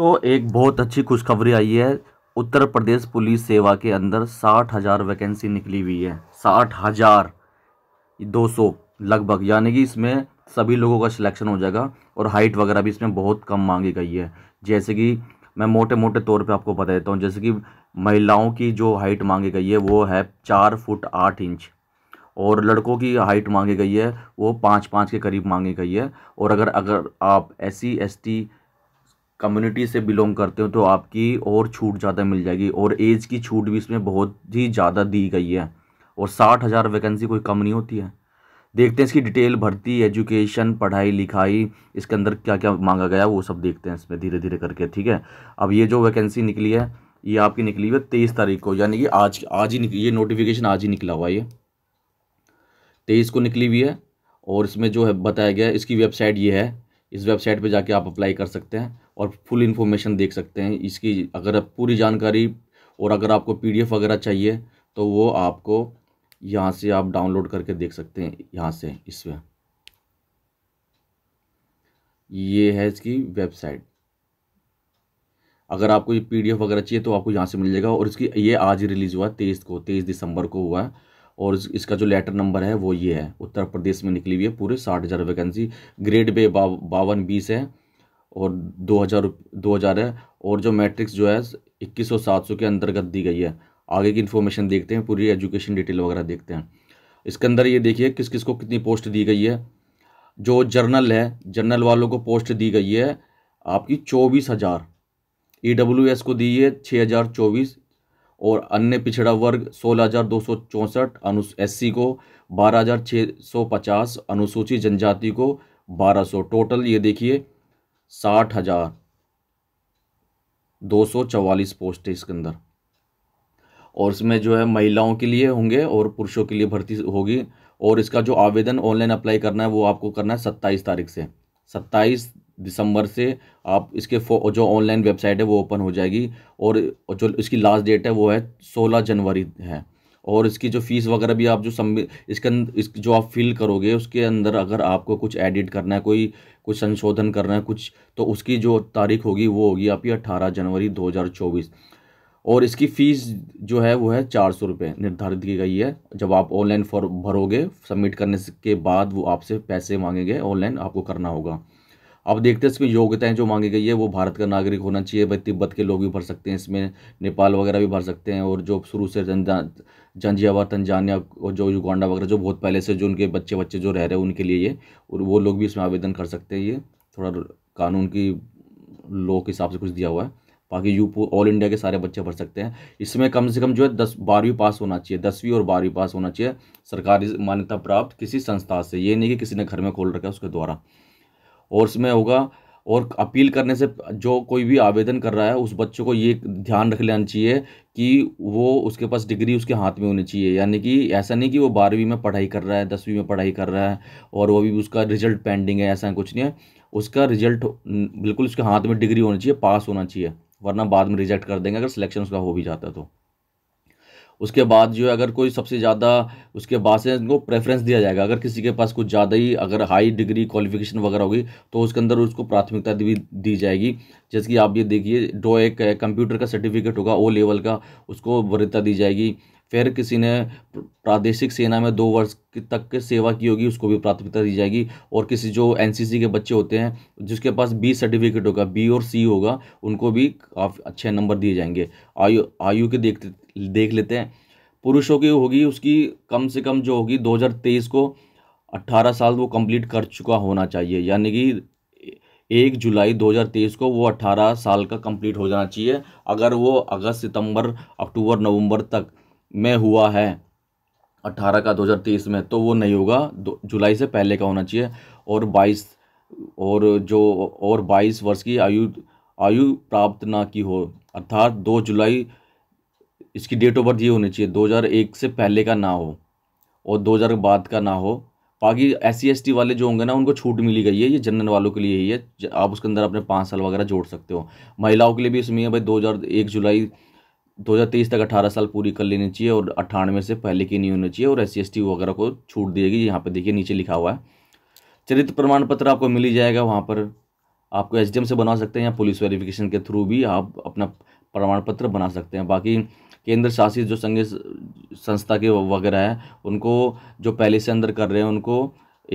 तो एक बहुत अच्छी खुशखबरी आई है उत्तर प्रदेश पुलिस सेवा के अंदर साठ हज़ार वैकेंसी निकली हुई है साठ हज़ार दो सौ लगभग यानी कि इसमें सभी लोगों का सिलेक्शन हो जाएगा और हाइट वगैरह भी इसमें बहुत कम मांगी गई है जैसे कि मैं मोटे मोटे तौर पे आपको बता देता हूँ जैसे कि महिलाओं की जो हाइट मांगी गई है वो है चार फुट आठ इंच और लड़कों की हाइट मांगी गई है वो पाँच पाँच के करीब मांगी गई है और अगर अगर आप S C S T community से बिलोंग करते हो तो आपकी और छूट ज़्यादा मिल जाएगी और एज की छूट भी इसमें बहुत ही ज़्यादा दी गई है और साठ हज़ार वैकेंसी कोई कम नहीं होती है देखते हैं इसकी डिटेल भर्ती एजुकेशन पढ़ाई लिखाई इसके अंदर क्या क्या मांगा गया वो सब देखते हैं इसमें धीरे धीरे करके ठीक है अब ये जो वैकेंसी निकली है ये आपकी निकली हुई है तेईस तारीख को यानी कि आज आज ही निकली ये नोटिफिकेशन आज ही निकला हुआ ये तेईस को निकली हुई है और इसमें जो है बताया गया इसकी वेबसाइट ये है इस वेबसाइट पे जाके आप अप्लाई कर सकते हैं और फुल इन्फॉर्मेशन देख सकते हैं इसकी अगर आप पूरी जानकारी और अगर आपको पी वगैरह चाहिए तो वो आपको यहाँ से आप डाउनलोड करके देख सकते हैं यहाँ से इसमें ये है इसकी वेबसाइट अगर आपको ये पीडीएफ वगैरह चाहिए तो आपको यहाँ से मिल जाएगा और इसकी ये आज ही रिलीज़ हुआ है तेईस को तेईस दिसंबर को हुआ है और इसका जो लेटर नंबर है वो ये है उत्तर प्रदेश में निकली हुई है पूरे साठ हज़ार वैकेंसी ग्रेड बे बावन बीस है और दो हज़ार दो हज़ार है और जो मैट्रिक्स जो है इक्कीस सौ सात सौ के अंतर्गत दी गई है आगे की इन्फॉर्मेशन देखते हैं पूरी एजुकेशन डिटेल वगैरह देखते हैं इसके अंदर ये देखिए किस किस को कितनी पोस्ट दी गई है जो जर्नल है जर्नल वालों को पोस्ट दी गई है आपकी चौबीस हज़ार ई e डब्ल्यू एस को दी है छः हज़ार चौबीस और अन्य पिछड़ा वर्ग सोलह हज़ार दो सौ चौंसठ अनु एस सी को बारह हज़ार छः सौ पचास अनुसूचित जनजाति को बारह सौ टोटल ये देखिए साठ हज़ार दो सौ चवालीस पोस्ट है इसके अंदर और इसमें जो है महिलाओं के लिए होंगे और पुरुषों के लिए भर्ती होगी और इसका जो आवेदन ऑनलाइन अप्लाई करना है वो आपको करना है सत्ताईस तारीख से सत्ताईस दिसंबर से आप इसके जो ऑनलाइन वेबसाइट है वो ओपन हो जाएगी और जो इसकी लास्ट डेट है वो है सोलह जनवरी है और इसकी जो फीस वगैरह भी आप जो सब इसके अं, इस जो आप फिल करोगे उसके अंदर अगर आपको कुछ एडिट करना है कोई कुछ संशोधन करना है कुछ तो उसकी जो तारीख होगी वो होगी आपकी अट्ठारह जनवरी दो और इसकी फ़ीस जो है वो है चार सौ रुपये निर्धारित की गई है जब आप ऑनलाइन फॉर्म भरोगे सबमिट करने के बाद वो आपसे पैसे मांगेंगे ऑनलाइन आपको करना होगा आप देखते हैं इसमें योग्यताएं जो मांगी गई है वो भारत का नागरिक होना चाहिए भाई तिब्बत के लोग भी भर सकते हैं इसमें नेपाल वगैरह भी भर सकते हैं और जो शुरू से जनजा जंजियावर जानिया और जो युगांडा वगैरह जो बहुत पहले से जो उनके बच्चे बच्चे जो रह रहे हैं उनके लिए ये और वो लोग भी इसमें आवेदन कर सकते हैं ये थोड़ा कानून की लॉ के हिसाब से कुछ दिया हुआ है बाकी यू ऑल इंडिया के सारे बच्चे भर सकते हैं इसमें कम से कम जो है दस बारहवीं पास होना चाहिए दसवीं और बारहवीं पास होना चाहिए सरकारी मान्यता प्राप्त किसी संस्था से ये नहीं कि किसी ने घर में खोल रखा है उसके द्वारा और इसमें होगा और अपील करने से जो कोई भी आवेदन कर रहा है उस बच्चे को ये ध्यान रख लेना चाहिए कि वो उसके पास डिग्री उसके हाथ में होनी चाहिए यानी कि ऐसा नहीं कि वो बारहवीं में पढ़ाई कर रहा है दसवीं में पढ़ाई कर रहा है और वो भी उसका रिजल्ट पेंडिंग है ऐसा कुछ नहीं है उसका रिजल्ट बिल्कुल उसके हाथ में डिग्री होनी चाहिए पास होना चाहिए वरना बाद में रिजेक्ट कर देंगे अगर सिलेक्शन उसका हो भी जाता है तो उसके बाद जो है अगर कोई सबसे ज़्यादा उसके बाद से उनको प्रेफरेंस दिया जाएगा अगर किसी के पास कुछ ज़्यादा ही अगर हाई डिग्री क्वालिफिकेशन वगैरह होगी तो उसके अंदर उसको प्राथमिकता भी दी जाएगी जैसे कि आप ये देखिए डो एक कंप्यूटर का सर्टिफिकेट होगा ओ लेवल का उसको वरीयता दी जाएगी फिर किसी ने प्रादेशिक सेना में दो वर्ष तक के सेवा की होगी उसको भी प्राथमिकता दी जाएगी और किसी जो एनसीसी के बच्चे होते हैं जिसके पास बी सर्टिफिकेट होगा बी और सी होगा उनको भी काफ़ी अच्छे नंबर दिए जाएंगे आयु आयु के देखते देख लेते हैं पुरुषों की होगी उसकी कम से कम जो होगी 2023 को 18 साल वो कंप्लीट कर चुका होना चाहिए यानी कि एक जुलाई 2023 को वो 18 साल का कंप्लीट हो जाना चाहिए अगर वो अगस्त सितंबर अक्टूबर नवंबर तक में हुआ है अट्ठारह का 2023 में तो वो नहीं होगा जुलाई से पहले का होना चाहिए और बाईस और जो और बाईस वर्ष की आयु आयु प्राप्त ना की हो अर्थात दो जुलाई इसकी डेट ऑफ बर्थ ये होनी चाहिए 2001 से पहले का ना हो और 2000 बाद का ना हो बाकी एस सी वाले जो होंगे ना उनको छूट मिली गई है ये जनरल वालों के लिए ही है आप उसके अंदर अपने पाँच साल वगैरह जोड़ सकते हो महिलाओं के लिए भी इसमें है भाई दो जुलाई तेईस तक अठारह साल पूरी कर लेनी चाहिए और अट्ठानवे से पहले की नहीं होनी चाहिए और एस सी वगैरह को छूट दिएगी यहाँ पर देखिए नीचे लिखा हुआ है चरित्र प्रमाण पत्र आपको मिल ही जाएगा वहाँ पर आपको एस से बना सकते हैं या पुलिस वेरिफिकेशन के थ्रू भी आप अपना प्रमाण पत्र बना सकते हैं बाकी केंद्र शासित जो संघ संस्था के वगैरह हैं उनको जो पहले से अंदर कर रहे हैं उनको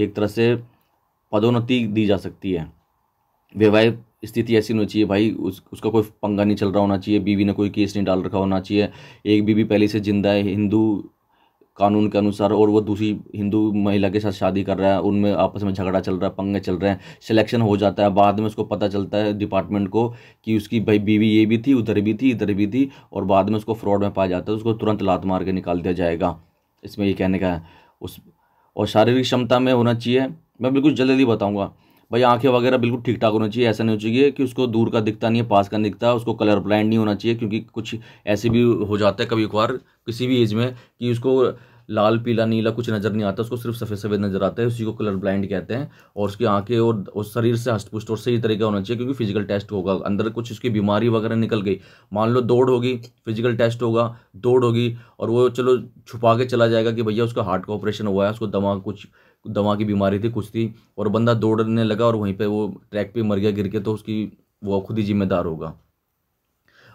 एक तरह से पदोन्नति दी जा सकती है वैवाहिक स्थिति ऐसी होनी चाहिए भाई उस उसका कोई पंगा नहीं चल रहा होना चाहिए बीवी ने कोई केस नहीं डाल रखा होना चाहिए एक बीवी पहले से ज़िंदा है हिंदू कानून के अनुसार और वो दूसरी हिंदू महिला के साथ शादी कर रहा है उनमें आपस में झगड़ा चल रहा है पंगे चल रहे हैं सिलेक्शन हो जाता है बाद में उसको पता चलता है डिपार्टमेंट को कि उसकी भाई बीवी ये भी थी उधर भी थी इधर भी थी और बाद में उसको फ्रॉड में पाया जाता है उसको तुरंत लात मार के निकाल दिया जाएगा इसमें ये कहने का है उस और शारीरिक क्षमता में होना चाहिए मैं बिल्कुल जल्दी जल्दी बताऊँगा भाई आंखें वगैरह बिल्कुल ठीक ठाक होना चाहिए ऐसा नहीं हो चाहिए कि उसको दूर का दिखता नहीं है पास का नहीं दिखता उसको कलर ब्लाइंड नहीं होना चाहिए क्योंकि कुछ ऐसे भी हो जाता है कभी कभार किसी भी एज में कि उसको लाल पीला नीला कुछ नज़र नहीं आता उसको सिर्फ सफ़ेद सफ़ेद नज़र आता है उसी को कलर ब्लाइंड कहते हैं और उसकी आंखें और, उस शरीर से हस्तपुष्ट और सही तरीका होना चाहिए क्योंकि फिजिकल टेस्ट होगा अंदर कुछ उसकी बीमारी वगैरह निकल गई मान लो दौड़ होगी फिजिकल टेस्ट होगा दौड़ होगी और वो चलो छुपा के चला जाएगा कि भैया उसका हार्ट का ऑपरेशन हुआ है उसको दवा कुछ दवा की बीमारी थी कुछ थी और बंदा दौड़ने लगा और वहीं पर वो ट्रैक पर मर गया गिर के तो उसकी वो खुद ही जिम्मेदार होगा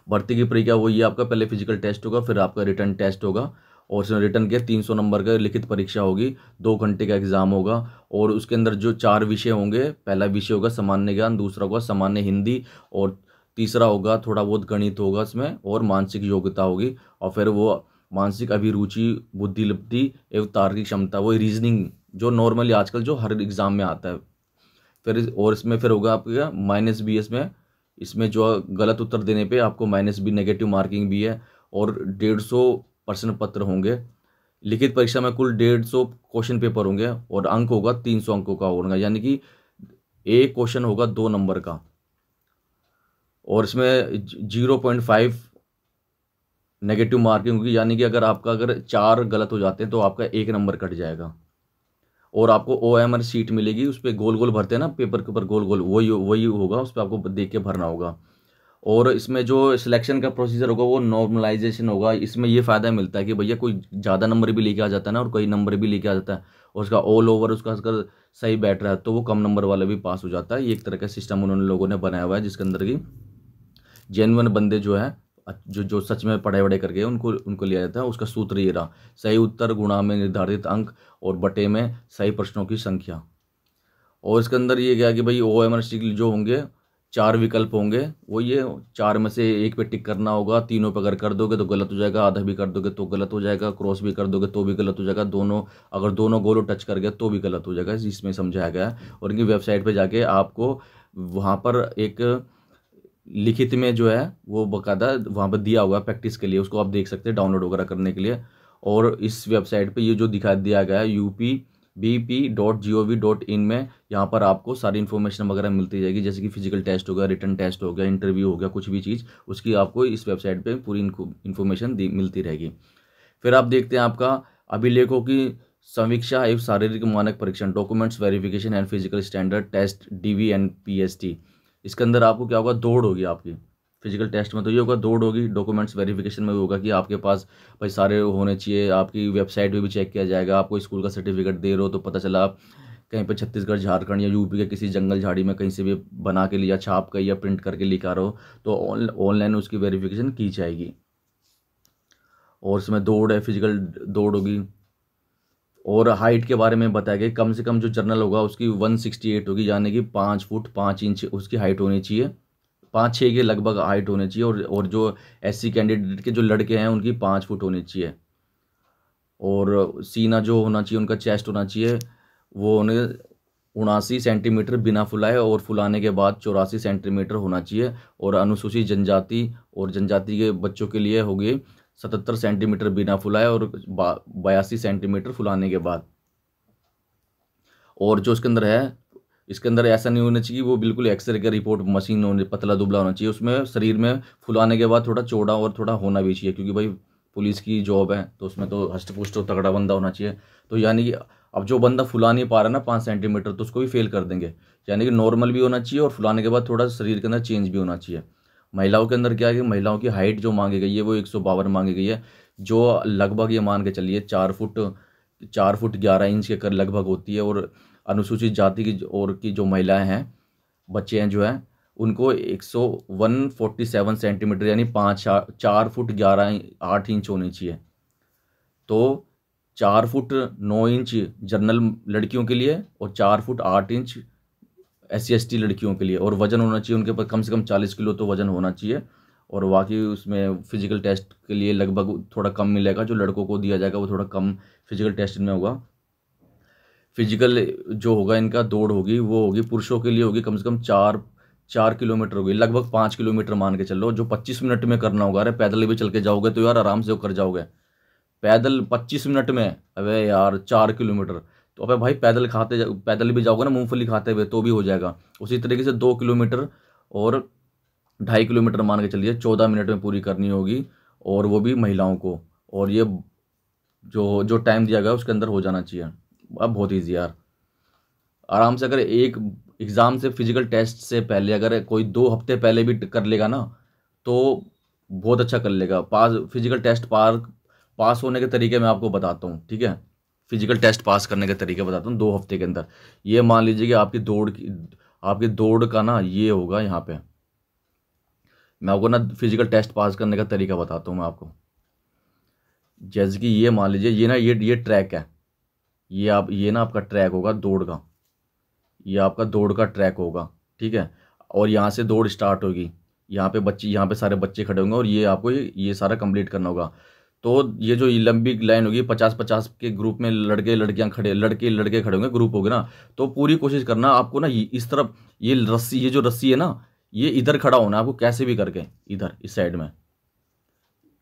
भर्ती की प्रक्रिया वही है आपका पहले फिजिकल टेस्ट होगा फिर आपका रिटर्न टेस्ट होगा और इसमें रिटर्न के सौ नंबर का लिखित परीक्षा होगी दो घंटे का एग्ज़ाम होगा और उसके अंदर जो चार विषय होंगे पहला विषय होगा सामान्य ज्ञान दूसरा होगा सामान्य हिंदी और तीसरा होगा थोड़ा बहुत गणित होगा इसमें और मानसिक योग्यता होगी और फिर वो मानसिक अभिरुचि बुद्धिलब्धि एवं तार्किक क्षमता वो रीजनिंग जो नॉर्मली आजकल जो हर एग्ज़ाम में आता है फिर और इसमें फिर होगा आपका माइनस बी इसमें इसमें जो गलत उत्तर देने पे आपको माइनस बी नेगेटिव मार्किंग भी है और डेढ़ सौ प्रश्न पत्र होंगे लिखित परीक्षा में कुल डेढ़ सौ क्वेश्चन पेपर होंगे और अंक होगा तीन सौ अंकों का होगा यानी कि एक क्वेश्चन होगा दो नंबर का और इसमें zero point five negative marking होगी यानी कि अगर आपका अगर चार गलत हो जाते हैं तो आपका एक नंबर कट जाएगा और आपको ओ एम आर सीट मिलेगी उस पर गोल गोल भरते हैं ना पेपर के ऊपर गोल गोल वही वही होगा उस पर आपको देख के भरना होगा और इसमें जो सिलेक्शन का प्रोसीजर होगा वो नॉर्मलाइजेशन होगा इसमें ये फ़ायदा मिलता है कि भैया कोई ज़्यादा नंबर भी लेके आ जाता है ना और कोई नंबर भी लेके आ जाता है और उसका ऑल ओवर उसका अगर सही बैठ रहा है तो वो कम नंबर वाला भी पास हो जाता है ये एक तरह का सिस्टम उन्होंने लोगों ने बनाया हुआ है जिसके अंदर की जेनवन बंदे जो है जो जो सच में पढ़े वढ़े करके उनको उनको लिया जाता है उसका सूत्र ये रहा सही उत्तर गुणा में निर्धारित अंक और बटे में सही प्रश्नों की संख्या और इसके अंदर ये क्या कि भाई ओ एम जो होंगे चार विकल्प होंगे वो ये चार में से एक पे टिक करना होगा तीनों पे अगर कर दोगे तो गलत हो जाएगा आधा भी कर दोगे तो गलत हो जाएगा क्रॉस भी कर दोगे तो भी गलत हो जाएगा दोनों अगर दोनों गोलो टच कर गए तो भी गलत हो जाएगा इसमें समझाया गया है और इनकी वेबसाइट पे जाके आपको वहाँ पर एक लिखित में जो है वो बाकायदा वहाँ पर दिया हुआ है प्रैक्टिस के लिए उसको आप देख सकते हैं डाउनलोड वगैरह करने के लिए और इस वेबसाइट पर ये जो दिखा दिया गया है UP B P dot G O V dot in में यहाँ पर आपको सारी इन्फॉर्मेशन वगैरह मिलती जाएगी जैसे कि फिजिकल टेस्ट हो गया रिटर्न टेस्ट हो गया इंटरव्यू हो गया कुछ भी चीज़ उसकी आपको इस वेबसाइट पर पूरी इन्फॉर्मेशन मिलती रहेगी फिर आप देखते हैं आपका अभिलेखों की समीक्षा एवं शारीरिक मानक परीक्षण documents verification and physical standard test D V P S T इसके अंदर आपको क्या होगा दौड़ होगी आपकी फिजिकल टेस्ट में तो ये होगा दौड़ होगी डॉक्यूमेंट्स वेरिफिकेशन में होगा कि आपके पास भाई सारे होने चाहिए आपकी वेबसाइट भी, भी चेक किया जाएगा आपको स्कूल का सर्टिफिकेट दे रहे हो तो पता चला आप कहीं पर छत्तीसगढ़ झारखंड या यूपी के किसी जंगल झाड़ी में कहीं से भी बना के लिया छाप कर या प्रिंट करके लिखा रहो तो ऑनलाइन उसकी वेरीफिकेशन की जाएगी और उसमें दौड़ है फिजिकल दौड़ होगी और हाइट के बारे में बताया गया कम से कम जो जर्नल होगा उसकी 168 होगी यानी कि पाँच फुट पाँच इंच उसकी हाइट होनी चाहिए पाँच छः के लगभग हाइट होने चाहिए और और जो एससी कैंडिडेट के जो लड़के हैं उनकी पाँच फुट होनी चाहिए और सीना जो होना चाहिए उनका चेस्ट होना चाहिए वो उन्हें उनासी सेंटीमीटर बिना फुलाए और फुलाने के बाद चौरासी सेंटीमीटर होना चाहिए और अनुसूचित जनजाति और जनजाति के बच्चों के लिए होगी सतहत्तर सेंटीमीटर बिना फुलाए और बयासी सेंटीमीटर फुलाने के बाद और जो उसके अंदर है इसके अंदर ऐसा नहीं होना चाहिए वो बिल्कुल एक्सरे का रिपोर्ट मशीन होने पतला दुबला होना चाहिए उसमें शरीर में फुलाने के बाद थोड़ा चौड़ा और थोड़ा होना भी चाहिए क्योंकि भाई पुलिस की जॉब है तो उसमें तो हष्टपुष्ट पुष्ट और तगड़ा बंदा होना चाहिए तो यानी कि अब जो बंदा फुला नहीं पा रहा ना पाँच सेंटीमीटर तो उसको भी फेल कर देंगे यानी कि नॉर्मल भी होना चाहिए और फुलाने के बाद थोड़ा शरीर के अंदर चेंज भी होना चाहिए महिलाओं के अंदर क्या है कि महिलाओं की हाइट जो मांगी गई है वो एक सौ बावन मांगी गई है जो लगभग ये मान के चलिए चार फुट चार फुट ग्यारह इंच के कर लगभग होती है और अनुसूचित जाति की और की जो महिलाएं हैं बच्चे हैं जो हैं उनको एक सौ वन फोर्टी सेवन सेंटीमीटर यानी पाँच चार फुट ग्यारह आठ इंच होनी चाहिए तो चार फुट नौ इंच जनरल लड़कियों के लिए और चार फुट आठ इंच एस सी लड़कियों के लिए और वज़न होना चाहिए उनके पास कम से कम चालीस किलो तो वज़न होना चाहिए और बाकी उसमें फ़िज़िकल टेस्ट के लिए लगभग थोड़ा कम मिलेगा जो लड़कों को दिया जाएगा वो थोड़ा कम फिज़िकल टेस्ट में होगा फिजिकल जो होगा इनका दौड़ होगी वो होगी पुरुषों के लिए होगी कम से कम चार चार किलोमीटर होगी लगभग पाँच किलोमीटर मान के चलो जो पच्चीस मिनट में करना होगा अरे पैदल भी चल के जाओगे तो यार आराम से कर जाओगे पैदल पच्चीस मिनट में अबे यार चार किलोमीटर तो अबे भाई पैदल खाते पैदल भी जाओगे ना मूँगफली खाते हुए तो भी हो जाएगा उसी तरीके से दो किलोमीटर और ढाई किलोमीटर मान के चलिए चौदह मिनट में पूरी करनी होगी और वो भी महिलाओं को और ये जो जो टाइम दिया गया उसके अंदर हो जाना चाहिए अब बहुत ईजी यार आराम से अगर एक एग्ज़ाम से फिजिकल टेस्ट से पहले अगर कोई दो हफ्ते पहले भी कर लेगा ना तो बहुत अच्छा कर लेगा पास फिजिकल टेस्ट पार पास होने के तरीके मैं आपको बताता हूँ ठीक है फिजिकल टेस्ट पास करने के तरीके बताता हूँ दो हफ्ते के अंदर ये मान लीजिए कि आपकी दौड़ की आपकी दौड़ का ना ये होगा यहाँ पे मैं आपको ना फिजिकल टेस्ट पास करने का तरीका बताता हूँ मैं आपको जैसे कि ये मान लीजिए ये ना ये ये ट्रैक है ये आप ये ना आपका ट्रैक होगा दौड़ का ये आपका दौड़ का ट्रैक होगा ठीक है और यहाँ से दौड़ स्टार्ट होगी यहाँ पे बच्चे यहाँ पे सारे बच्चे खड़े होंगे और ये आपको ये, ये सारा कंप्लीट करना होगा तो ये जो लंबी लाइन होगी पचास पचास के ग्रुप में लड़के लड़कियाँ खड़े लड़के लड़के खड़े होंगे ग्रुप होगा ना तो पूरी कोशिश करना आपको ना इस तरफ ये रस्सी ये जो रस्सी है ना ये इधर खड़ा होना आपको कैसे भी करके इधर इस साइड में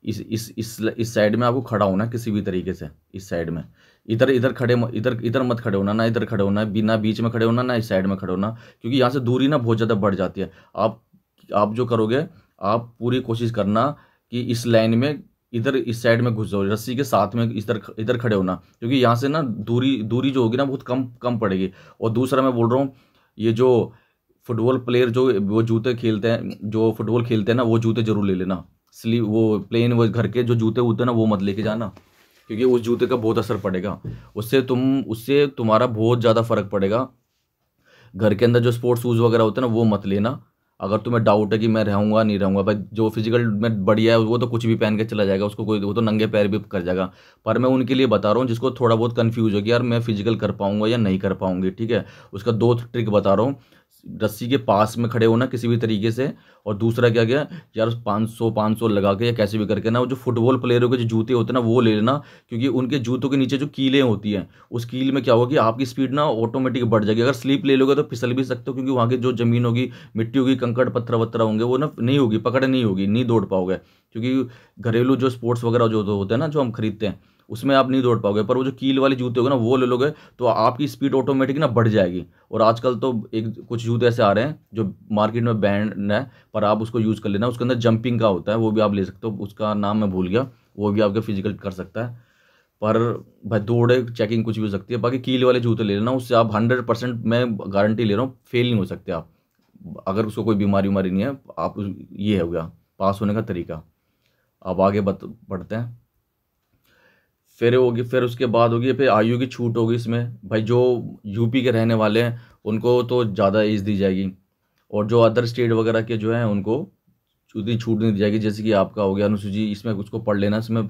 इस इस इस इस साइड में आपको खड़ा होना किसी भी तरीके से इस साइड में इधर इधर खड़े इधर इधर मत खड़े होना ना इधर खड़े होना बिना बीच में खड़े होना ना इस साइड में खड़े होना क्योंकि यहाँ से दूरी ना बहुत ज़्यादा बढ़ जाती है आप आप जो करोगे आप पूरी कोशिश करना कि इस लाइन में इधर इस साइड में घुस जाओ रस्सी के साथ में इधर इधर खड़े होना क्योंकि यहाँ से ना दूरी दूरी जो होगी ना बहुत कम कम पड़ेगी और दूसरा मैं बोल रहा हूँ ये जो फुटबॉल प्लेयर जो वो जूते खेलते हैं जो फुटबॉल खेलते हैं ना वो जूते जरूर ले लेना स्लीव वो प्लेन वो घर के जो जूते वूते ना वो मत लेके जाना क्योंकि उस जूते का बहुत असर पड़ेगा उससे तुम उससे तुम्हारा बहुत ज़्यादा फ़र्क पड़ेगा घर के अंदर जो स्पोर्ट्स शूज़ वगैरह होते हैं ना वो मत लेना अगर तुम्हें डाउट है कि मैं रहूँगा नहीं रहूँगा भाई जो फिजिकल में बढ़िया है वो तो कुछ भी पहन के चला जाएगा उसको कोई वो तो नंगे पैर भी कर जाएगा पर मैं उनके लिए बता रहा हूँ जिसको थोड़ा बहुत कन्फ्यूज हो गया यार मैं फिजिकल कर पाऊँगा या नहीं कर पाऊँगी ठीक है उसका दो ट्रिक बता रहा हूँ रस्सी के पास में खड़े होना किसी भी तरीके से और दूसरा क्या क्या यार पाँच सौ पाँच सौ लगा के या कैसे भी करके ना वो जो फुटबॉल प्लेयरों के जो जूते होते हैं ना वो ले लेना क्योंकि उनके जूतों के नीचे जो कीलें होती हैं उस कील में क्या होगा कि आपकी स्पीड ना ऑटोमेटिक बढ़ जाएगी अगर स्लीप ले लोगे तो फिसल भी सकते हो क्योंकि वहाँ की जो ज़मीन होगी मिट्टी होगी कंकड़ पत्थर वत्थर होंगे वो ना नहीं होगी पकड़ नहीं होगी नहीं दौड़ पाओगे क्योंकि घरेलू जो स्पोर्ट्स वगैरह जो होते हैं ना जो हम खरीदते हैं उसमें आप नहीं दौड़ पाओगे पर वो जो कील वाले जूते होंगे ना वो ले लोगे तो आपकी स्पीड ऑटोमेटिक ना बढ़ जाएगी और आजकल तो एक कुछ जूते ऐसे आ रहे हैं जो मार्केट में बैंड है पर आप उसको यूज़ कर लेना उसके अंदर जंपिंग का होता है वो भी आप ले सकते हो उसका नाम मैं भूल गया वो भी आपके फिजिकल कर सकता है पर भाई दौड़े चेकिंग कुछ भी हो सकती है बाकी कील वाले जूते ले लेना उससे आप हंड्रेड परसेंट मैं गारंटी ले रहा हूँ फेल नहीं हो सकते आप अगर उसको कोई बीमारी उमारी नहीं है आप ये हो गया पास होने का तरीका अब आगे बत, बढ़ते हैं फिर होगी फिर उसके बाद होगी फिर आयु की छूट होगी इसमें भाई जो यूपी के रहने वाले हैं उनको तो ज़्यादा एज दी जाएगी और जो अदर स्टेट वगैरह के जो हैं उनको उतनी छूट नहीं दी जाएगी जैसे कि आपका हो गया अनुसूची इसमें उसको पढ़ लेना इसमें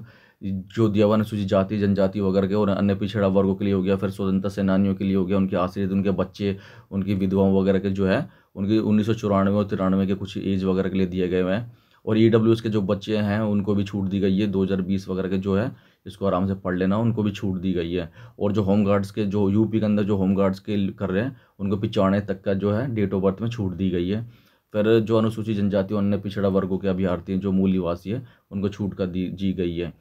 जो दिया हुआ अनुसूची जाति जनजाति वगैरह के और अन्य पिछड़ा वर्गों के लिए हो गया फिर स्वतंत्रता सेनानियों के लिए हो गया उनके आश्रित उनके बच्चे उनकी विधवाओं वगैरह के जो है उनकी उन्नीस सौ चौरानवे और तिरानवे के कुछ एज वगैरह के लिए दिए गए हुए हैं और ई e के जो बच्चे हैं उनको भी छूट दी गई है दो वगैरह के जो है जिसको आराम से पढ़ लेना उनको भी छूट दी गई है और जो होम गार्ड्स के जो यूपी के अंदर जो होम गार्ड्स के कर रहे हैं उनको पिचानवे तक का जो है डेट ऑफ बर्थ में छूट दी गई है फिर जो अनुसूचित जनजाति और अन्य पिछड़ा वर्गों के अभ्यार्थी जो मूल निवासी है उनको छूट कर दी जी गई है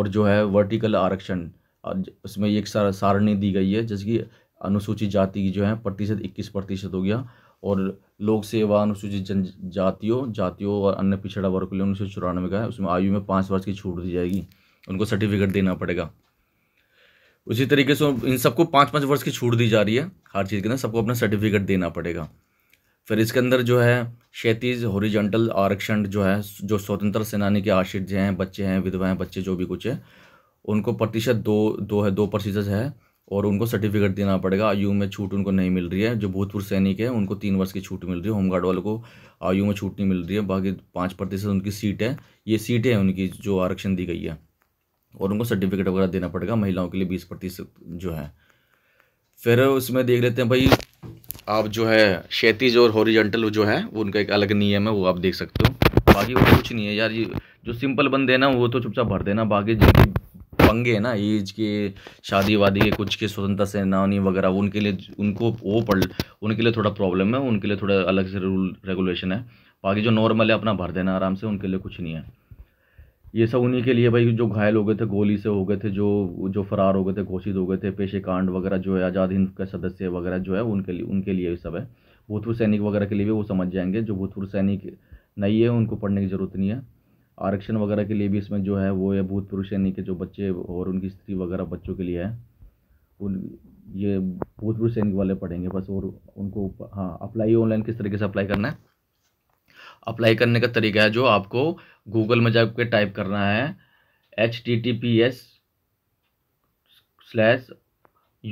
और जो है वर्टिकल आरक्षण उसमें एक सारणी दी गई है जैसे कि अनुसूचित जाति की जो है प्रतिशत इक्कीस प्रतिशत हो गया और लोक सेवा अनुसूचित जनजातियों जातियों और अन्य पिछड़ा वर्ग के लिए उन्नीस सौ चौरानवे का है उसमें आयु में पाँच वर्ष की छूट दी जाएगी उनको सर्टिफिकेट देना पड़ेगा उसी तरीके से इन सबको पाँच पाँच वर्ष की छूट दी जा रही है हर चीज़ के अंदर सबको अपना सर्टिफिकेट देना पड़ेगा फिर इसके अंदर जो है क्षेत्रीय होरिजेंटल आरक्षण जो है जो स्वतंत्र सेनानी के आश्रित हैं बच्चे हैं विधवा हैं बच्चे जो भी कुछ है उनको प्रतिशत दो दो है दो प्रतिशत है और उनको सर्टिफिकेट देना पड़ेगा आयु में छूट उनको नहीं मिल रही है जो भूतपूर्व सैनिक है उनको तीन वर्ष की छूट मिल रही है होमगार्ड वालों को आयु में छूट नहीं मिल रही है बाकी पाँच प्रतिशत उनकी सीट है ये सीटें हैं उनकी जो आरक्षण दी गई है और उनको सर्टिफिकेट वगैरह देना पड़ेगा महिलाओं के लिए बीस प्रतिशत जो है फिर उसमें देख लेते हैं भाई आप जो है क्षेत्रीज और हॉरिजेंटल जो है वो उनका एक अलग नियम है वो आप देख सकते हो बाकी वो कुछ नहीं है यार ये जो सिंपल बंदे ना वो तो चुपचाप भर देना बाकी जिनके पंगे हैं ना एज के शादी वादी के कुछ के स्वतंत्रता सेनानी वगैरह उनके लिए उनको वो पढ़ उनके लिए थोड़ा प्रॉब्लम है उनके लिए थोड़ा अलग से रूल रेगुलेशन है बाकी जो नॉर्मल है अपना भर देना आराम से उनके लिए कुछ नहीं है ये सब उन्हीं के लिए भाई जो घायल हो गए थे गोली से हो गए थे जो जो फरार हो गए थे घोषित हो गए थे पेशे कांड वगैरह जो है आज़ाद हिंद का सदस्य वगैरह जो है उनके लिए उनके लिए सब है भूतपूर्व सैनिक वगैरह के लिए भी वो समझ जाएंगे जो भूतपूर्व सैनिक नहीं है उनको पढ़ने की ज़रूरत नहीं है आरक्षण वगैरह के लिए भी इसमें जो है वो है भूतपूर्व सैनिक के जो बच्चे और उनकी स्त्री वगैरह बच्चों के लिए है उन ये भूतपूर्व सैनिक वाले पढ़ेंगे बस और उनको हाँ अप्लाई ऑनलाइन किस तरीके से अप्लाई करना है अप्लाई करने का तरीका है जो आपको गूगल में जाकर टाइप करना है H T T P S slash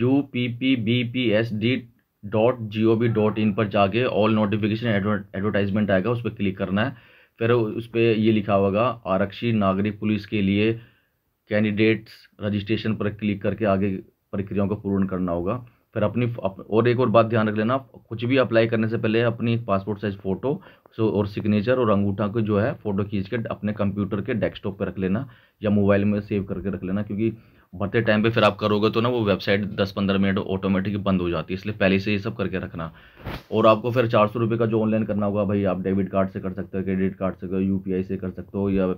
U P P B P S D dot G O V dot in पर जाके ऑल नोटिफिकेशन एडवर्टाइजमेंट आएगा उस पर क्लिक करना है फिर उस पर ये लिखा होगा आरक्षी नागरिक पुलिस के लिए कैंडिडेट्स रजिस्ट्रेशन पर क्लिक करके आगे प्रक्रियाओं को पूर्ण करना होगा फिर अपनी अप, और एक और बात ध्यान रख लेना कुछ भी अप्लाई करने से पहले अपनी पासपोर्ट साइज फ़ोटो सो और सिग्नेचर और अंगूठा को जो है फ़ोटो खींच के अपने कंप्यूटर के डेस्कटॉप पर रख लेना या मोबाइल में सेव करके रख लेना क्योंकि भरते टाइम पे फिर आप करोगे तो ना वो वेबसाइट दस पंद्रह मिनट ऑटोमेटिक बंद हो जाती है इसलिए पहले से ये सब करके रखना और आपको फिर चार सौ रुपये का जो ऑनलाइन करना होगा भाई आप डेबिट कार्ड से कर सकते हो क्रेडिट कार्ड से यू पी आई से कर सकते हो या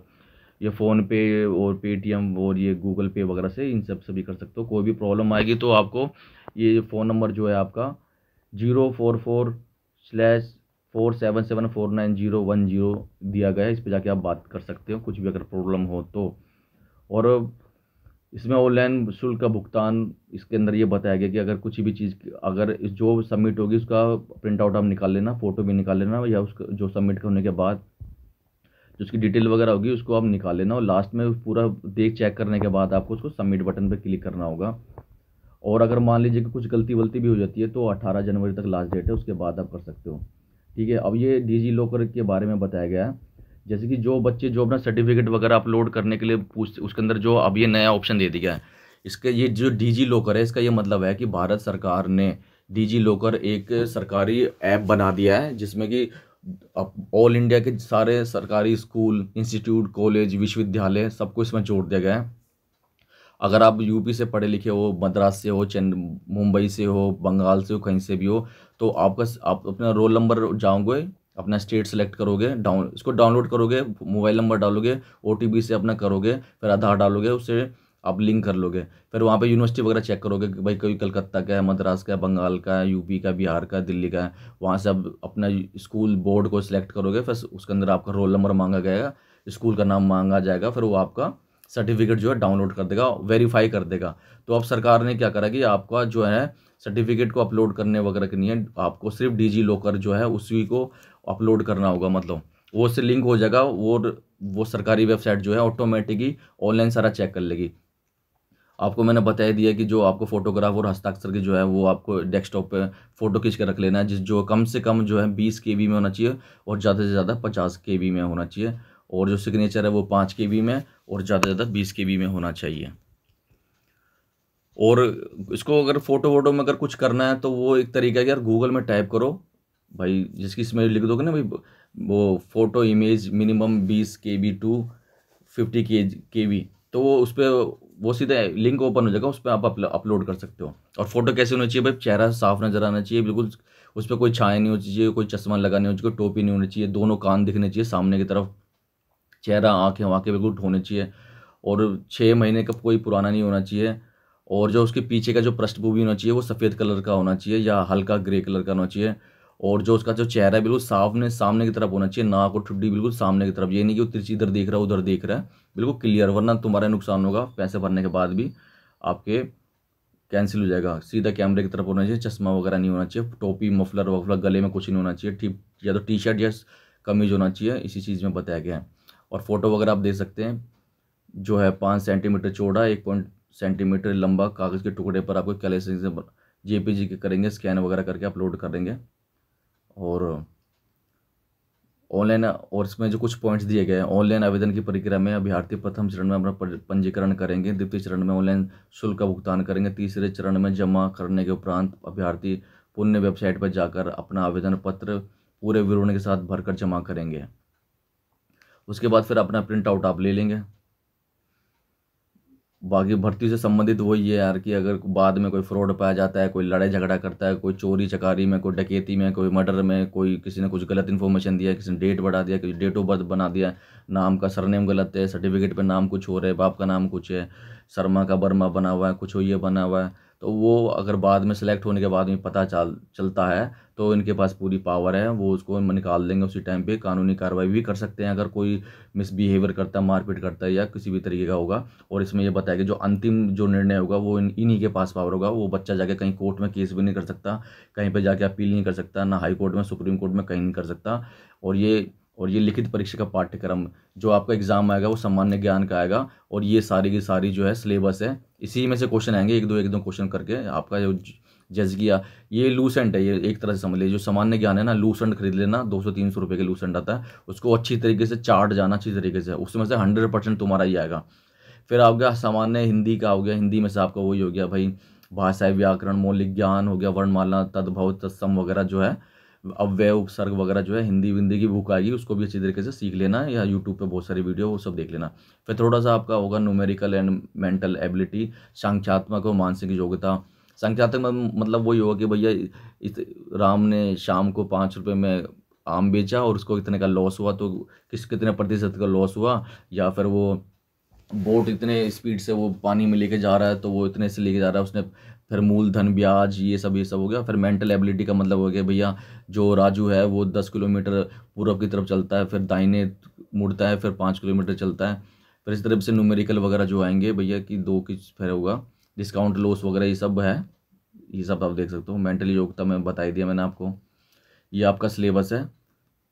ये फ़ोनपे और पेटीएम और ये गूगल पे वगैरह से इन सब से भी कर सकते हो कोई भी प्रॉब्लम आएगी तो आपको ये फ़ोन नंबर जो है आपका zero four four slash four seven seven four nine zero one zero दिया गया है इस पर जाके आप बात कर सकते हो कुछ भी अगर प्रॉब्लम हो तो और इसमें ऑनलाइन शुल्क का भुगतान इसके अंदर ये बताया गया कि अगर कुछ भी चीज़ अगर जो सबमिट होगी उसका प्रिंट आउट आप निकाल लेना फ़ोटो भी निकाल लेना या उसका जो सबमिट करने के बाद जो उसकी डिटेल वगैरह होगी उसको आप निकाल लेना और लास्ट में पूरा देख चेक करने के बाद आपको उसको सबमिट बटन पर क्लिक करना होगा और अगर मान लीजिए कि कुछ गलती वलती भी हो जाती है तो 18 जनवरी तक लास्ट डेट है उसके बाद आप कर सकते हो ठीक है अब ये डिजी लॉकर के बारे में बताया गया है जैसे कि जो बच्चे जो अपना सर्टिफिकेट वगैरह अपलोड करने के लिए पूछ उसके अंदर जो अब ये नया ऑप्शन दे दिया है इसके ये जो डिजी लॉकर है इसका ये मतलब है कि भारत सरकार ने डिजी लॉकर एक सरकारी ऐप बना दिया है जिसमें कि ऑल इंडिया के सारे सरकारी स्कूल इंस्टीट्यूट कॉलेज विश्वविद्यालय सबको इसमें जोड़ दिया गया है अगर आप यूपी से पढ़े लिखे हो मद्रास से हो चेन मुंबई से हो बंगाल से हो कहीं से भी हो तो आपका आप अपना रोल नंबर जाओगे अपना स्टेट सेलेक्ट करोगे डाउन इसको डाउनलोड करोगे मोबाइल नंबर डालोगे ओ से अपना करोगे फिर आधार डालोगे उससे आप लिंक कर लोगे फिर वहाँ पे यूनिवर्सिटी वगैरह चेक करोगे कि भाई कोई कलकत्ता का है मद्रास का है बंगाल का है यूपी का बिहार का दिल्ली का है वहाँ से आप अपना स्कूल बोर्ड को सिलेक्ट करोगे फिर उसके अंदर आपका रोल नंबर मांगा जाएगा स्कूल का नाम मांगा जाएगा फिर वो आपका सर्टिफिकेट जो है डाउनलोड कर देगा वेरीफाई कर देगा तो अब सरकार ने क्या करा कि आपका जो है सर्टिफिकेट को अपलोड करने वगैरह की नहीं है आपको सिर्फ डिजी लॉकर जो है उसी को अपलोड करना होगा मतलब वो से लिंक हो जाएगा वो वो सरकारी वेबसाइट जो है ऑटोमेटिकली ऑनलाइन सारा चेक कर लेगी आपको मैंने बताया दिया कि जो आपको फोटोग्राफ और हस्ताक्षर की जो है वो आपको डेस्कटॉप पे फ़ोटो खींच कर रख लेना है जिस जो कम से कम जो है बीस के में होना चाहिए और ज़्यादा से ज़्यादा पचास के में होना चाहिए और जो सिग्नेचर है वो पाँच के बी में और ज़्यादा से ज़्यादा बीस के बी में होना चाहिए और इसको अगर फ़ोटो वोटो में अगर कुछ करना है तो वो एक तरीका है यार गूगल में टाइप करो भाई जिसकी इसमें लिख दोगे ना भाई वो फ़ोटो इमेज मिनिमम बीस के बी टू फिफ्टी के के बी तो वो उस पर वो सीधा लिंक ओपन हो जाएगा उस पर आप अपलोड कर सकते हो और फोटो कैसे होना चाहिए भाई चेहरा साफ नजर आना चाहिए बिल्कुल उस पर कोई छाया नहीं होनी चाहिए कोई चश्मा लगा नहीं होना चाहिए कोई टोपी नहीं होनी चाहिए दोनों कान दिखने चाहिए सामने की तरफ चेहरा आँखें वाँखें बिल्कुल ठोने चाहिए और छः महीने का कोई पुराना नहीं होना चाहिए और जो उसके पीछे का जो पृष्ठभूमि होना चाहिए वो सफ़ेद कलर का होना चाहिए या हल्का ग्रे कलर का होना चाहिए और जो उसका जो चेहरा है बिल्कुल सामने सामने की तरफ होना चाहिए नाक और ठुड्डी बिल्कुल सामने की तरफ ये नहीं कि वो तिरछी इधर देख रहा है उधर देख रहा है बिल्कुल क्लियर वरना तुम्हारा नुकसान होगा पैसे भरने के बाद भी आपके कैंसिल हो जाएगा सीधा कैमरे की तरफ होना चाहिए चश्मा वगैरह नहीं होना चाहिए टोपी मफलर वफलर गले में कुछ नहीं होना चाहिए या तो टी शर्ट या कमीज होना चाहिए इसी चीज़ में बताया गया है और फ़ोटो वगैरह आप दे सकते हैं जो है पाँच सेंटीमीटर चौड़ा एक पॉइंट सेंटीमीटर लंबा कागज़ के टुकड़े पर आपको कैले से जेपीजी के करेंगे स्कैन वगैरह करके अपलोड करेंगे और ऑनलाइन और इसमें जो कुछ पॉइंट्स दिए गए हैं ऑनलाइन आवेदन की प्रक्रिया में अभ्यर्थी प्रथम चरण में अपना पंजीकरण करेंगे द्वितीय चरण में ऑनलाइन शुल्क का भुगतान करेंगे तीसरे चरण में जमा करने के उपरांत अभ्यर्थी पुण्य वेबसाइट पर जाकर अपना आवेदन पत्र पूरे विवरण के साथ भरकर जमा करेंगे उसके बाद फिर अपना प्रिंट आउट आप ले लेंगे बाकी भर्ती से संबंधित वही है यार कि अगर बाद में कोई फ्रॉड पाया जाता है कोई लड़ाई झगड़ा करता है कोई चोरी चकारी में कोई डकैती में कोई मर्डर में कोई किसी ने कुछ गलत इन्फॉर्मेशन दिया किसी ने डेट बढ़ा दिया किसी डेट ऑफ बर्थ बना दिया नाम का सरनेम गलत है सर्टिफिकेट पर नाम कुछ हो रहा है बाप का नाम कुछ है शर्मा का बर्मा बना हुआ है कुछ हो ये बना हुआ है तो वो अगर बाद में सेलेक्ट होने के बाद में पता चल चलता है तो इनके पास पूरी पावर है वो उसको निकाल देंगे उसी टाइम पे कानूनी कार्रवाई भी कर सकते हैं अगर कोई मिसबिहेवियर करता है मारपीट करता है या किसी भी तरीके का होगा और इसमें यह बताया कि जो अंतिम जो निर्णय होगा वो इन इन्हीं के पास पावर होगा वो बच्चा जाके कहीं कोर्ट में केस भी नहीं कर सकता कहीं पर जाके अपील नहीं कर सकता ना हाई कोर्ट में सुप्रीम कोर्ट में कहीं नहीं कर सकता और ये और ये लिखित परीक्षा का पाठ्यक्रम जो आपका एग्ज़ाम आएगा वो सामान्य ज्ञान का आएगा और ये सारी की सारी जो है सिलेबस है इसी में से क्वेश्चन आएंगे एक दो एक दो क्वेश्चन करके आपका जो जजगिया ये लूसेंट है ये एक तरह से समझ लीजिए जो सामान्य ज्ञान है ना लूसेंट खरीद लेना दो सौ तीन सौ रुपये के लूसेंट आता है उसको अच्छी तरीके से चार्ट जाना अच्छी तरीके से उसमें से हंड्रेड परसेंट तुम्हारा ही आएगा फिर गया सामान्य हिंदी का हो गया हिंदी में से आपका वही हो गया भाई भाषा व्याकरण मौलिक ज्ञान हो गया वर्णमाला तद्भव तत्सम वगैरह जो है अव्यय उपसर्ग वगैरह जो है हिंदी विंदी की बुक आएगी उसको भी अच्छी तरीके से सीख लेना या यूट्यूब पे बहुत सारी वीडियो वो सब देख लेना फिर थोड़ा सा आपका होगा न्यूमेरिकल एंड मेंटल एबिलिटी संख्यात्मक और मानसिक योग्यता संख्यात्मक मतलब वही होगा कि भैया इस राम ने शाम को पाँच रुपये में आम बेचा और उसको इतने का लॉस हुआ तो किस कितने प्रतिशत का लॉस हुआ या फिर वो बोट इतने स्पीड से वो पानी में लेके जा रहा है तो वो इतने से लेके जा रहा है उसने फिर मूलधन ब्याज ये सब ये सब हो गया फिर मेंटल एबिलिटी का मतलब हो गया भैया जो राजू है वो दस किलोमीटर पूर्व की तरफ चलता है फिर दाइने मुड़ता है फिर पाँच किलोमीटर चलता है फिर इस तरफ से न्यूमेरिकल वगैरह जो आएंगे भैया कि दो की फिर होगा डिस्काउंट लॉस वगैरह ये सब है ये सब आप देख सकते हो मेंटल योग्यता में बताई दिया मैंने आपको ये आपका सिलेबस है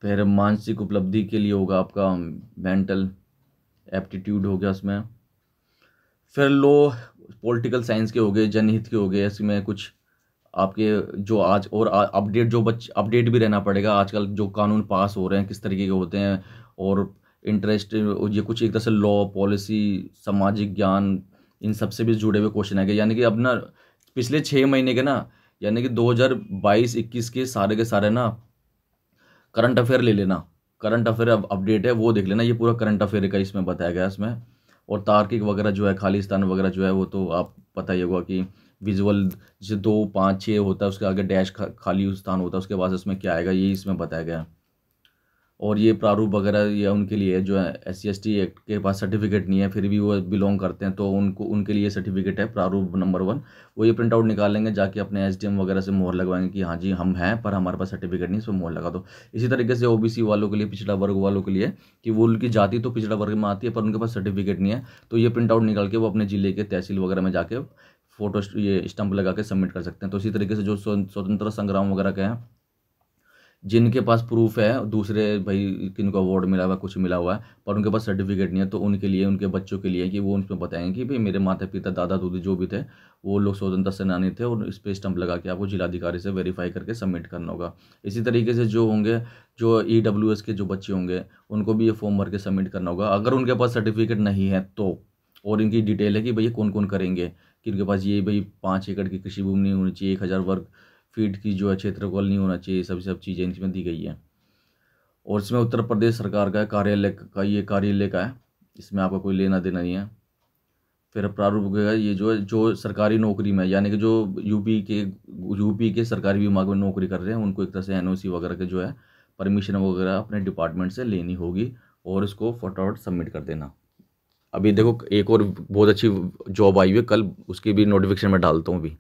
फिर मानसिक उपलब्धि के लिए होगा आपका मेंटल एप्टीट्यूड हो गया उसमें फिर लो पॉलिटिकल साइंस के हो गए जनहित के हो गए इसमें कुछ आपके जो आज और अपडेट जो बच अपडेट भी रहना पड़ेगा आजकल जो कानून पास हो रहे हैं किस तरीके के होते हैं और इंटरेस्ट ये कुछ एक तरह से लॉ पॉलिसी सामाजिक ज्ञान इन सब से भी जुड़े हुए क्वेश्चन आएंगे यानी कि अब ना पिछले छः महीने के ना यानी कि 2022-21 के सारे के सारे ना करंट अफेयर ले लेना करंट अफेयर अपडेट है वो देख लेना ये पूरा करंट अफेयर का इसमें बताया गया इसमें और तार्किक वगैरह जो है खालिस्तान वगैरह जो है वो तो आप पता ही होगा कि विजुअल जैसे दो पाँच छः होता है उसके आगे डैश खाली स्थान होता है उसके बाद उसमें क्या आएगा यही इसमें बताया गया है और ये प्रारूप वगैरह ये उनके लिए जो है एस सी एक्ट के पास सर्टिफिकेट नहीं है फिर भी वो बिलोंग करते हैं तो उनको उनके लिए सर्टिफिकेट है प्रारूप नंबर वन वो ये प्रिंट आउट निकालेंगे जाके अपने एस वगैरह से मोहर लगवाएंगे कि हाँ जी हम हैं पर हमारे पास सर्टिफिकेट नहीं इसमें मोहर लगा दो इसी तरीके से ओ वालों के लिए पिछड़ा वर्ग वालों के लिए कि वो उनकी जाति तो पिछड़ा वर्ग में आती है पर उनके पास सर्टिफिकेट नहीं है तो ये प्रिंट आउट निकाल के वो अपने ज़िले के तहसील वगैरह में जाके फोटो ये स्टंप लगा के सबमिट कर सकते हैं तो इसी तरीके से जो स्वतंत्रता संग्राम वगैरह के हैं जिनके पास प्रूफ है दूसरे भाई किन को अवार्ड मिला हुआ कुछ मिला हुआ है पर उनके पास सर्टिफिकेट नहीं है तो उनके लिए उनके बच्चों के लिए कि वो उसमें बताएं कि भाई मेरे माता पिता दादा दूदी जो भी थे वो लोग स्वतंत्रता सेनानी थे और इस पर स्टम्प लगा के आपको जिलाधिकारी से वेरीफाई करके सबमिट करना होगा इसी तरीके से जो होंगे जो ई e के जो बच्चे होंगे उनको भी ये फॉर्म भर के सबमिट करना होगा अगर उनके पास सर्टिफिकेट नहीं है तो और इनकी डिटेल है कि भैया कौन कौन करेंगे कि उनके पास ये भाई पाँच एकड़ की कृषि भूमि होनी चाहिए एक हज़ार वर्ग फीड की जो है क्षेत्रफल नहीं होना चाहिए सभी सब चीज़ें इसमें दी गई हैं और इसमें उत्तर प्रदेश सरकार का कार्यालय का ये कार्यालय का है इसमें आपका कोई लेना देना नहीं है फिर प्रारूप का ये जो है जो सरकारी नौकरी में यानी कि जो यूपी के यूपी के सरकारी विभाग में नौकरी कर रहे हैं उनको एक तरह से एन वगैरह के जो है परमिशन वगैरह अपने डिपार्टमेंट से लेनी होगी और इसको फटाफट सबमिट कर देना अभी देखो एक और बहुत अच्छी जॉब आई हुई है कल उसकी भी नोटिफिकेशन में डालता हूँ अभी